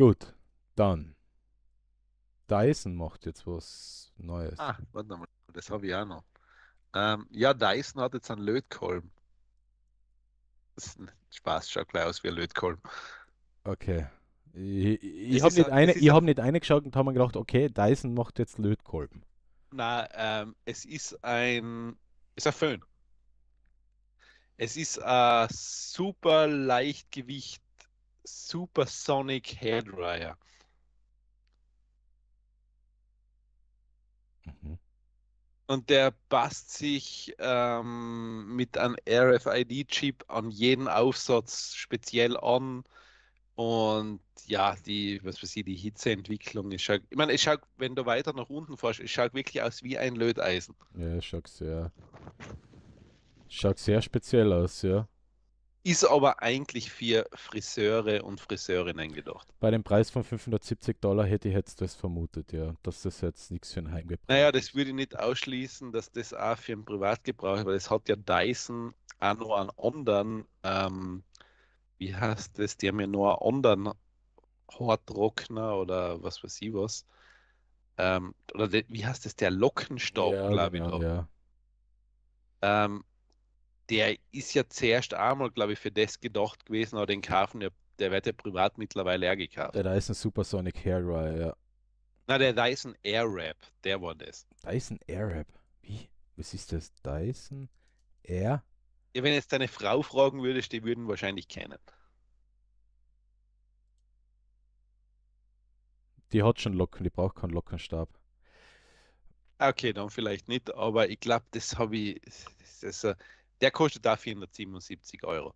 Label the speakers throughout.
Speaker 1: Gut, dann. Dyson macht jetzt was
Speaker 2: Neues. Ah, warte mal, das habe ich auch noch. Ähm, ja, Dyson hat jetzt einen Lötkolben. Das Spaß, schaut gleich aus wie ein Lötkolben. Okay. Ich, ich habe nicht, ein, eine, ich
Speaker 1: hab nicht reingeschaut und habe mir gedacht, okay, Dyson macht jetzt Lötkolben.
Speaker 2: Na, ähm, es ist ein, ist ein Föhn. Es ist ein super Leichtgewicht Supersonic Hairdryer. Mhm. Und der passt sich ähm, mit einem RFID-Chip an jeden Aufsatz speziell an. Und ja, die, was weiß ich, die Hitzeentwicklung, ist schau, halt, ich meine, es schaut, wenn du weiter nach unten fährst, es schaut wirklich aus wie ein Löteisen.
Speaker 1: Ja, es schaut sehr, schaut sehr speziell aus, ja.
Speaker 2: Ist aber eigentlich für Friseure und Friseurinnen gedacht.
Speaker 1: Bei dem Preis von 570 Dollar hätte ich jetzt das vermutet, ja, dass das jetzt nichts für ein Heimgebrauch
Speaker 2: Naja, das würde ich nicht ausschließen, dass das auch für einen Privatgebrauch ist, weil das hat ja Dyson auch noch einen anderen, ähm, wie heißt das, die haben ja noch einen anderen Haartrockner oder was weiß ich was. Ähm, oder de, wie heißt das, der Lockenstaub, ja, genau, Noch. Ja. Ähm, der ist ja zuerst einmal, glaube ich, für das gedacht gewesen, aber den kaufen ja, der wird ja privat mittlerweile auch gekauft. Der
Speaker 1: Dyson Supersonic Hairwrap, ja.
Speaker 2: Na, der Dyson Airwrap, der war das.
Speaker 1: Dyson Airwrap? Wie? Was ist das? Dyson Air?
Speaker 2: Ja, wenn jetzt deine Frau fragen würdest, die würden wahrscheinlich kennen.
Speaker 1: Die hat schon Locken, die braucht keinen Lockenstab.
Speaker 2: Okay, dann vielleicht nicht, aber ich glaube, das habe ich. Das, das, der kostet da 477 Euro.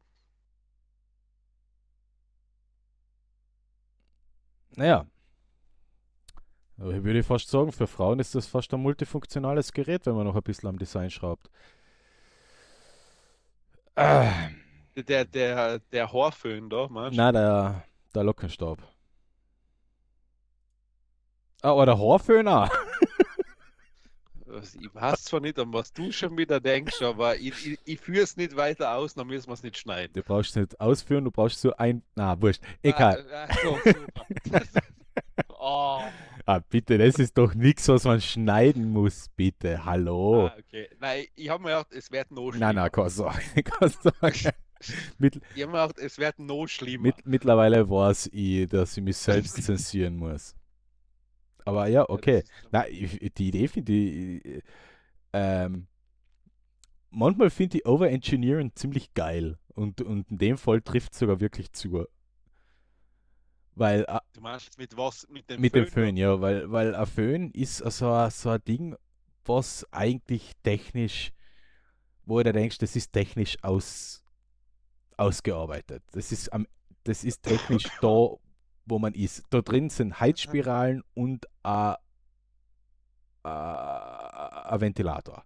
Speaker 1: Naja. Aber ich würde fast sagen, für Frauen ist das fast ein multifunktionales Gerät, wenn man noch ein bisschen am Design schraubt.
Speaker 2: Ah. Der, der, der Haarföhn da, meinst Nein,
Speaker 1: der, der Lockenstaub. Ah, oder oh, Haarföhner
Speaker 2: ich weiß zwar nicht, an was du schon wieder denkst, aber ich, ich, ich führe es nicht weiter aus, dann müssen wir es nicht schneiden.
Speaker 1: Du brauchst es nicht ausführen, du brauchst so ein. Na, wurscht. Egal. Ah, ah, äh, so, oh. ah, bitte, das ist doch nichts, was man schneiden muss, bitte. Hallo. Ah,
Speaker 2: okay. Nein, ich habe mir gedacht, es wird noch schlimmer. Nein, nein, keine Sorge. Keine
Speaker 1: Sorge. Mit, ich habe
Speaker 2: mir gedacht, es wird noch schlimmer.
Speaker 1: Mit, mittlerweile weiß ich, dass ich mich selbst zensieren muss. Aber ja, okay. Ja, Nein, die Idee finde ich. Äh, ähm, manchmal finde ich Overengineering ziemlich geil. Und, und in dem Fall trifft es sogar wirklich zu. Weil, äh, du meinst mit was? Mit dem mit Föhn? Dem Föhn ja, weil, weil ein Föhn ist so ein, so ein Ding, was eigentlich technisch, wo du denkst, das ist technisch aus, ausgearbeitet. Das ist, am, das ist technisch da, wo man ist. Da drin sind Heizspiralen und ein Ventilator.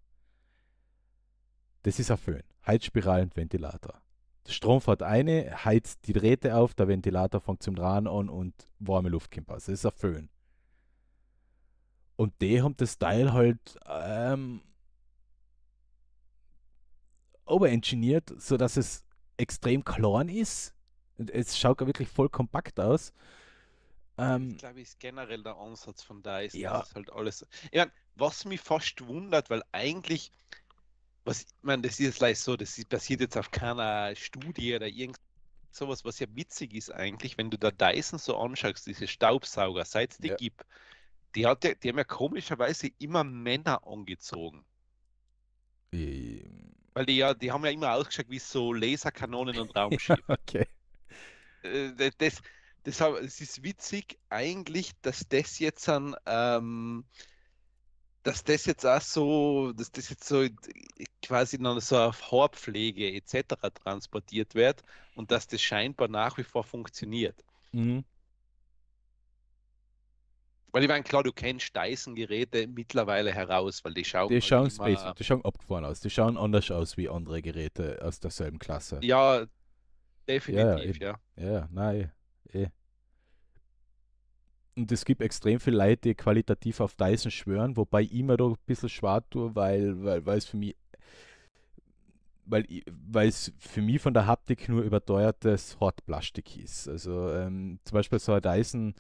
Speaker 1: Das ist ein Föhn. Heizspiralen, Ventilator. Der Strom fährt eine, heizt die Drähte auf, der Ventilator fängt zum Drahen an und warme Luft kommt raus. Das ist ein Föhn. Und die haben das Teil halt ähm, overengineert, sodass es extrem klein ist es schaut wirklich voll kompakt aus. Ähm, ich
Speaker 2: glaube, ist generell der Ansatz von da ist, ja. das ist halt alles. Ich mein, was mich fast wundert, weil eigentlich, was, ich meine, das ist leicht so, das ist, basiert jetzt auf keiner Studie oder irgendwas. sowas, was ja witzig ist eigentlich, wenn du da Dyson so anschaust, diese Staubsauger, seit es die ja. gibt, die, hat ja, die haben ja komischerweise immer Männer angezogen. Ähm. Weil die ja, die haben ja immer ausgeschaut wie so Laserkanonen und Raumschiffe. okay äh, das, das, es ist witzig eigentlich, dass das jetzt an, ähm, dass das jetzt auch so, dass das jetzt so quasi noch so auf Haarpflege etc. transportiert wird und dass das scheinbar nach wie vor funktioniert. Mhm. Weil ich meine, klar, du kennst Dyson-Geräte mittlerweile heraus, weil die schauen. Die halt schauen, immer, space, die
Speaker 1: schauen abgefahren aus, die schauen anders aus wie andere Geräte aus derselben Klasse. Ja,
Speaker 2: Definitiv, ja.
Speaker 1: Ja, ja, ja nein, eh, eh. Und es gibt extrem viele Leute, die qualitativ auf Dyson schwören, wobei ich immer doch ein bisschen schwarz tue, weil, weil, weil es für mich weil, weil es für mich von der Haptik nur überteuertes Hartplastik ist. Also ähm, zum Beispiel so ein Dyson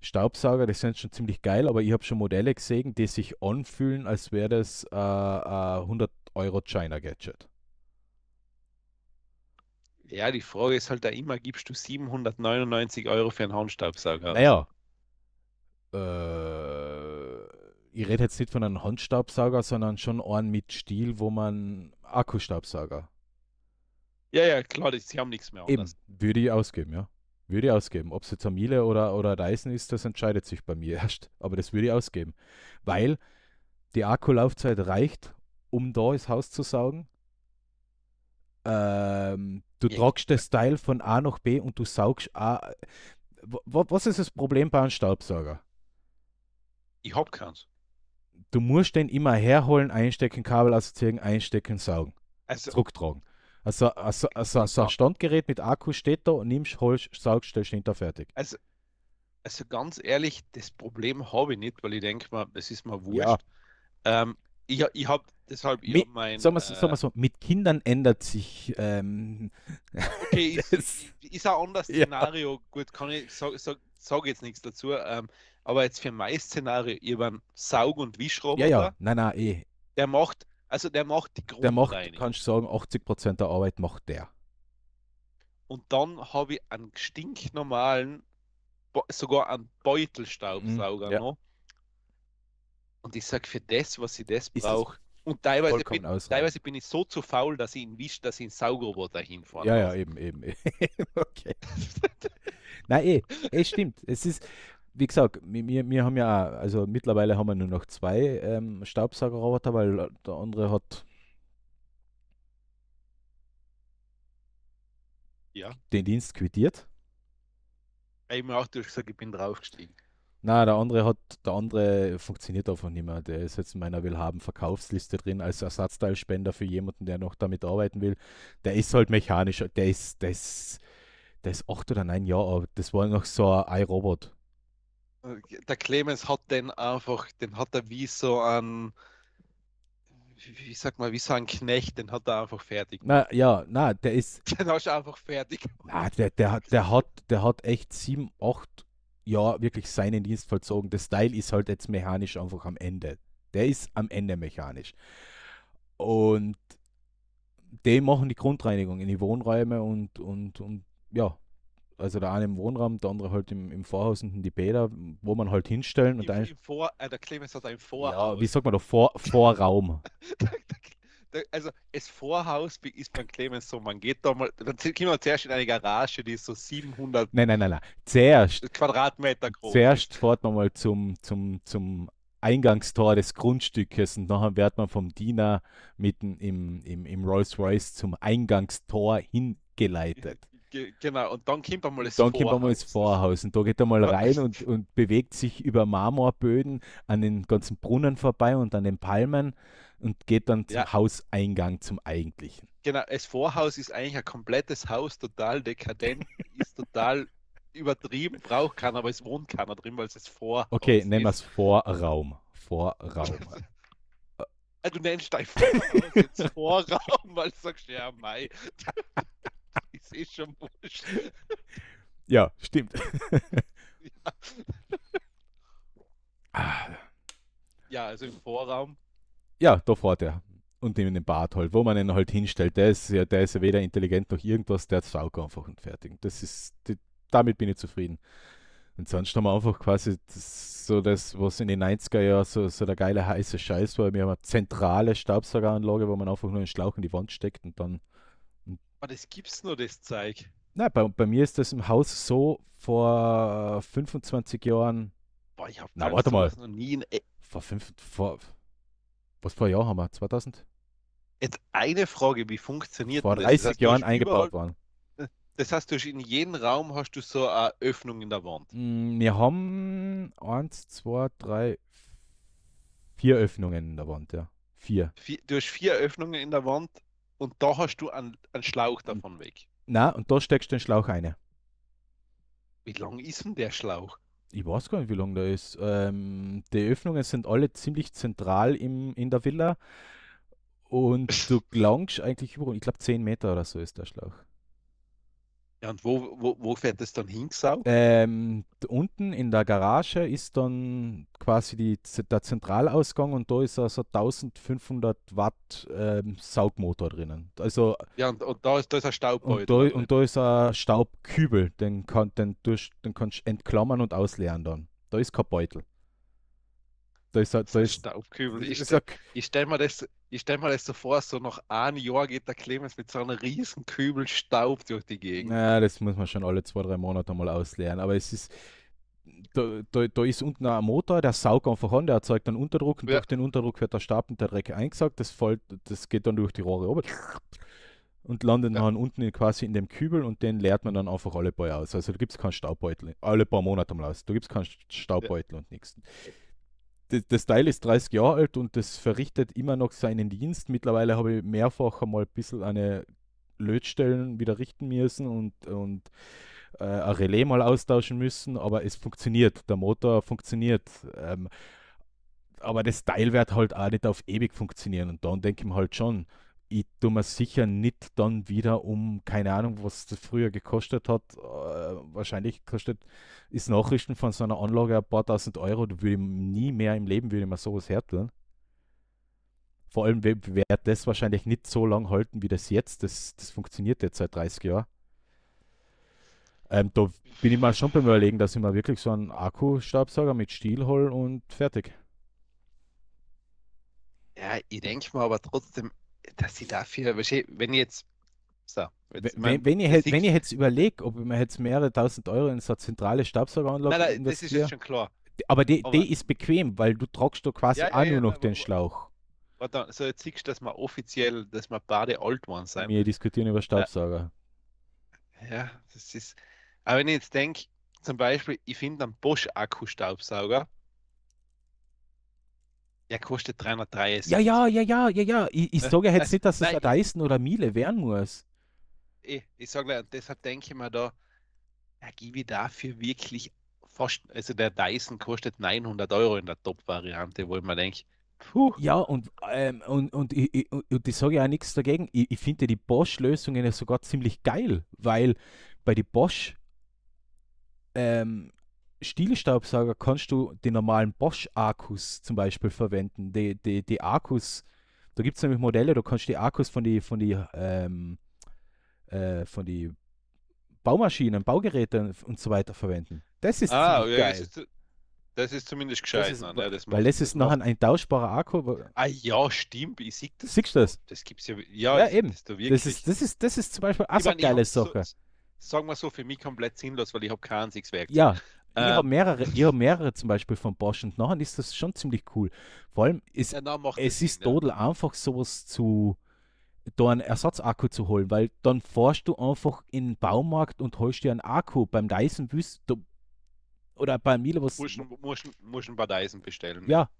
Speaker 1: Staubsauger, die sind schon ziemlich geil, aber ich habe schon Modelle gesehen, die sich anfühlen, als wäre das äh, äh, 100 Euro China Gadget.
Speaker 2: Ja, die Frage ist halt da immer, gibst du 799 Euro für einen Handstaubsauger? Naja. Äh,
Speaker 1: ich rede jetzt nicht von einem Handstaubsauger, sondern schon einen mit Stil, wo man Akkustaubsauger.
Speaker 2: Ja, ja, klar, das, sie haben nichts mehr. Eben,
Speaker 1: würde ich ausgeben, ja. Würde ich ausgeben. Ob es jetzt Amile oder, oder Reisen ist, das entscheidet sich bei mir erst. Aber das würde ich ausgeben. Weil die Akkulaufzeit reicht, um da das Haus zu saugen. Ähm, du ja. tragst den Style von A nach B und du saugst A. Was ist das Problem bei einem Staubsauger?
Speaker 2: Ich hab keins.
Speaker 1: Du musst den immer herholen, einstecken, Kabel ausziehen, einstecken, saugen. Also, Drucktragen. Also, also, also, also ein Standgerät mit Akku steht da und nimmst, holst, saugst, stellst hinter fertig.
Speaker 2: Also, also ganz ehrlich, das Problem habe ich nicht, weil ich denke mal, es ist mir wurscht. Ja. Ähm, ich, ich habe deshalb mit, mein. Sagen wir, äh, sagen wir so,
Speaker 1: mit Kindern ändert sich. Ähm,
Speaker 2: okay, ist, ist ein anderes Szenario. Ja. Gut, kann ich sage sag, sag jetzt nichts dazu. Ähm, aber jetzt für mein Szenario, ihr waren Saug- und Wischroboter. Ja, ja,
Speaker 1: nein, nein, eh.
Speaker 2: Der macht, also der macht die Grundreinigung. Der macht,
Speaker 1: kannst du sagen, 80% der Arbeit macht der.
Speaker 2: Und dann habe ich einen stinknormalen, sogar einen Beutelstaubsauger mhm, ja. noch und ich sage, für das, was ich das brauche, und teilweise bin, teilweise bin, ich so zu faul, dass ich ihn wisch, dass ich einen Saugroboter hinfahren Ja, ja, eben, eben. okay.
Speaker 1: Nein, eh, eh, stimmt. Es ist, wie gesagt, wir, wir haben ja, auch, also mittlerweile haben wir nur noch zwei ähm, Staubsaugerroboter, weil der andere hat. Ja. Den Dienst quittiert.
Speaker 2: Ich Eben auch, du gesagt, ich bin draufgestiegen.
Speaker 1: Na, der andere hat, der andere funktioniert davon nicht mehr. Der ist jetzt in meiner Willhaben Verkaufsliste drin als Ersatzteilspender für jemanden, der noch damit arbeiten will. Der ist halt mechanisch, der ist, der ist, der ist acht oder neun Jahre alt. Das war noch so ein iRobot.
Speaker 2: Äh, der Clemens hat den einfach, den hat er wie so ein, wie sag mal, wie so ein Knecht, den hat er einfach fertig. Na
Speaker 1: ja, na, der ist. Den hast du einfach fertig. Na, der, der, der hat, der hat echt sieben, acht ja wirklich seinen Dienst vollzogen. Der Style ist halt jetzt mechanisch einfach am Ende. Der ist am Ende mechanisch. Und die machen die Grundreinigung in die Wohnräume und, und, und ja, also der eine im Wohnraum, der andere halt im, im Vorhaus und in die Bäder, wo man halt hinstellen. Im, und Im, ein...
Speaker 2: Vor, äh, der Clemens hat einen Vorraum. Ja, wie sagt
Speaker 1: man da? Vor, Vorraum.
Speaker 2: also das Vorhaus ist beim Clemens so, man geht da mal, dann gehen wir zuerst in eine Garage, die ist so 700
Speaker 1: nein, nein, nein, nein. Zuerst,
Speaker 2: Quadratmeter groß.
Speaker 1: Zuerst fährt man mal zum, zum, zum Eingangstor des Grundstückes und nachher wird man vom Diener mitten im, im, im Rolls-Royce zum Eingangstor hingeleitet
Speaker 2: genau, und dann kommt einmal das Dann Vorhaus. kommt
Speaker 1: das Vorhaus und da geht er mal rein und, und bewegt sich über Marmorböden an den ganzen Brunnen vorbei und an den Palmen und geht dann zum ja. Hauseingang zum eigentlichen.
Speaker 2: Genau, das Vorhaus ist eigentlich ein komplettes Haus, total dekadent, ist total übertrieben, braucht keiner, aber es wohnt keiner drin, weil es das Vorhaus
Speaker 1: Okay, nennen wir es Vorraum. Vorraum.
Speaker 2: Ah, du nennst dein Vorraum weil du sagst, ja, Mai. ist eh schon wurscht. Ja, stimmt. Ja. ja, also im Vorraum.
Speaker 1: Ja, da fährt er. Und in den Bad halt, wo man ihn halt hinstellt. Der ist ja, der ist ja weder intelligent noch irgendwas, der saugt einfach und fertig. Das ist, die, damit bin ich zufrieden. Und sonst haben wir einfach quasi das, so das, was in den 90er Jahren so, so der geile heiße Scheiß war. Wir haben eine zentrale Staubsaugeranlage, wo man einfach nur einen Schlauch in die Wand steckt und dann
Speaker 2: aber das gibt's nur, das Zeug.
Speaker 1: Na, bei, bei mir ist das im Haus so vor 25 äh, Jahren. Boah, ich habe Na, warte mal. noch nie in. E
Speaker 2: vor fünf. Vor,
Speaker 1: was vor Jahr haben wir? 2000?
Speaker 2: Jetzt eine Frage, wie funktioniert vor das? Vor 30 das Jahren eingebaut worden. Das heißt, du hast in jedem Raum hast du so eine Öffnung in der Wand.
Speaker 1: Mm, wir haben eins, zwei, drei, vier Öffnungen in der Wand, ja. Vier.
Speaker 2: vier du hast vier Öffnungen in der Wand und da hast du einen, einen Schlauch hm. davon weg.
Speaker 1: Na, und da steckst du den Schlauch eine.
Speaker 2: Wie lang ist denn der Schlauch?
Speaker 1: Ich weiß gar nicht, wie lang der ist. Ähm, die Öffnungen sind alle ziemlich zentral im, in der Villa. Und du gelangst eigentlich über, ich glaube, 10 Meter oder
Speaker 2: so ist der Schlauch. Ja, und wo, wo, wo fährt es dann hin,
Speaker 1: Ähm, unten in der Garage ist dann quasi die, der Zentralausgang und da ist also 1500 Watt ähm, Saugmotor drinnen. Also, ja, und, und da ist, da ist ein Staubbeutel. Und da, und da ist ein Staubkübel, den, kann, den, durch, den kannst du entklammern und ausleeren dann. Da ist kein Beutel da ist halt, da ist,
Speaker 2: Staubkübel. Ich, ist, ich stelle mir, das, ich stelle mir das so vor, so nach einem Jahr geht der Clemens mit so einem riesen Kübel Staub durch die Gegend.
Speaker 1: Ja, das muss man schon alle zwei, drei Monate mal ausleeren. Aber es ist, da, da, da, ist unten ein Motor, der saugt einfach an, der erzeugt dann Unterdruck und ja. durch den Unterdruck wird der Stab und der Dreck eingesaugt, das, fällt, das geht dann durch die Rohre oben und landet ja. dann unten in, quasi in dem Kübel und den leert man dann einfach alle paar aus. Also da gibt es keinen Staubbeutel, alle paar Monate mal aus. Da gibt es keinen Staubbeutel ja. und nichts das Teil ist 30 Jahre alt und das verrichtet immer noch seinen Dienst. Mittlerweile habe ich mehrfach einmal ein bisschen eine Lötstellen wieder richten müssen und, und äh, ein Relais mal austauschen müssen, aber es funktioniert. Der Motor funktioniert. Ähm, aber das Teil wird halt auch nicht auf ewig funktionieren. Und dann denke ich mir halt schon, ich tue mir sicher nicht dann wieder um, keine Ahnung, was das früher gekostet hat. Äh, wahrscheinlich kostet, ist Nachrichten von so einer Anlage ein paar tausend Euro. Da würde ich nie mehr im Leben, würde ich mir sowas hertun. Vor allem wird das wahrscheinlich nicht so lang halten, wie das jetzt. Das, das funktioniert jetzt seit 30 Jahren. Ähm, da bin ich mal schon beim Überlegen, dass ich mir wirklich so einen akku mit Stiel hole und fertig.
Speaker 2: Ja, ich denke mal aber trotzdem, dass sie dafür, wenn jetzt, so, jetzt wenn, wenn, ihr
Speaker 1: wenn ihr jetzt überlege, ob man jetzt mehrere tausend Euro in so zentrale Staubsaugeranlage
Speaker 2: nein, nein, das ist jetzt schon klar. Aber die, die
Speaker 1: ist bequem, weil du tragst da quasi ja, auch ja, nur noch ja, den Schlauch.
Speaker 2: Warte, so jetzt siehst du, dass wir offiziell, dass wir beide alt waren sein.
Speaker 1: Wir diskutieren über Staubsauger.
Speaker 2: Ja, das ist. Aber wenn ich jetzt denke, zum Beispiel, ich finde einen Bosch-Akku-Staubsauger, der kostet 330. Ja, ja, ja,
Speaker 1: ja, ja, ja. Ich, ich äh, sage jetzt äh, nicht, dass es das Reisen oder Miele werden muss.
Speaker 2: Eh, ich, ich sage deshalb denke ich mir da, er gebe dafür wirklich fast, also der Dyson kostet 900 Euro in der Top-Variante, wo ich mir denke,
Speaker 1: Puh. Ja, und, ähm, und, und, ich, ich, und ich sage ja nichts dagegen. Ich, ich finde die Bosch-Lösungen ja sogar ziemlich geil, weil bei den Bosch ähm, Stielstaubsauger kannst du die normalen Bosch-Akkus zum Beispiel verwenden. Die, die, die Akkus, da gibt es nämlich Modelle, da kannst du die Akkus von den von die, ähm, äh, von die Baumaschinen, Baugeräten und so weiter verwenden. Das ist ah, ja, geil.
Speaker 2: Das ist, zumindest gescheit. Das ist, ne? das weil das ist noch ein
Speaker 1: tauschbarer Akku.
Speaker 2: Ah ja, stimmt. Ich sehe das. Siehst du das? Das es ja. Ja, ja eben. Da das, ist, das, ist, das ist zum Beispiel auch so eine geile Sache. So, sagen wir so, für mich komplett sinnlos, weil ich habe kein einziges Werkzeug. Ja, ich äh, ähm, habe
Speaker 1: mehrere, ich hab mehrere zum Beispiel von Bosch und nachher ist das schon ziemlich cool. Vor allem, ist, ja, es ist Sinn, total ja. einfach, sowas zu da einen Ersatzakku zu holen, weil dann fährst du einfach in den Baumarkt und holst dir einen Akku. Beim Dyson willst du oder bei Miele was. Musst,
Speaker 2: musst, ein paar Dyson bestellen. Ja.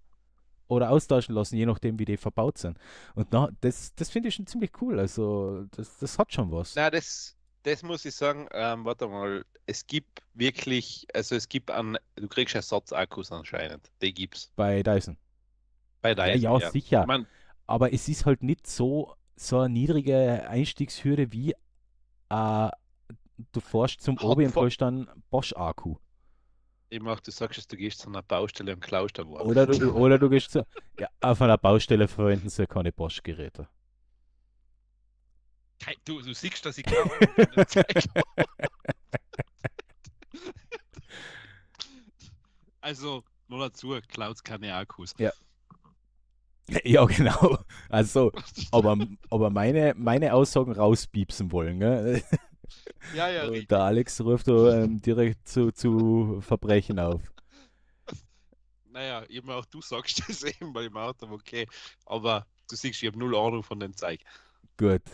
Speaker 1: Oder austauschen lassen, je nachdem, wie die verbaut sind. Und na, das, das finde ich schon ziemlich cool. Also, das, das hat schon was.
Speaker 2: Na, das, das muss ich sagen, ähm, warte mal, es gibt wirklich, also es gibt an, du kriegst Ersatzakkus anscheinend, die gibt's.
Speaker 1: Bei Dyson.
Speaker 2: Bei Dyson. Ja, ja, ja. sicher. Ich mein,
Speaker 1: aber es ist halt nicht so, so eine niedrige Einstiegshürde wie äh, du fährst zum Obi und holst dann Bosch-Akku.
Speaker 2: Ich mach, du sagst, du gehst zu einer Baustelle und klaust da was. Oder du, oder
Speaker 1: du gehst zu. Ja, auf einer Baustelle verwenden sie keine Bosch-Geräte.
Speaker 2: Du, du siehst, dass ich genau Also, nur dazu, Clouds keine Akkus. Ja.
Speaker 1: Ja, genau. Also, aber, aber meine, meine Aussagen rausbiepsen wollen, gell? Ja, ja. der Alex ruft ähm, direkt zu, zu Verbrechen auf.
Speaker 2: Naja, eben auch du sagst das eben bei dem Auto, okay. Aber du siehst, ich habe null Ahnung von dem Zeug.
Speaker 1: Gut,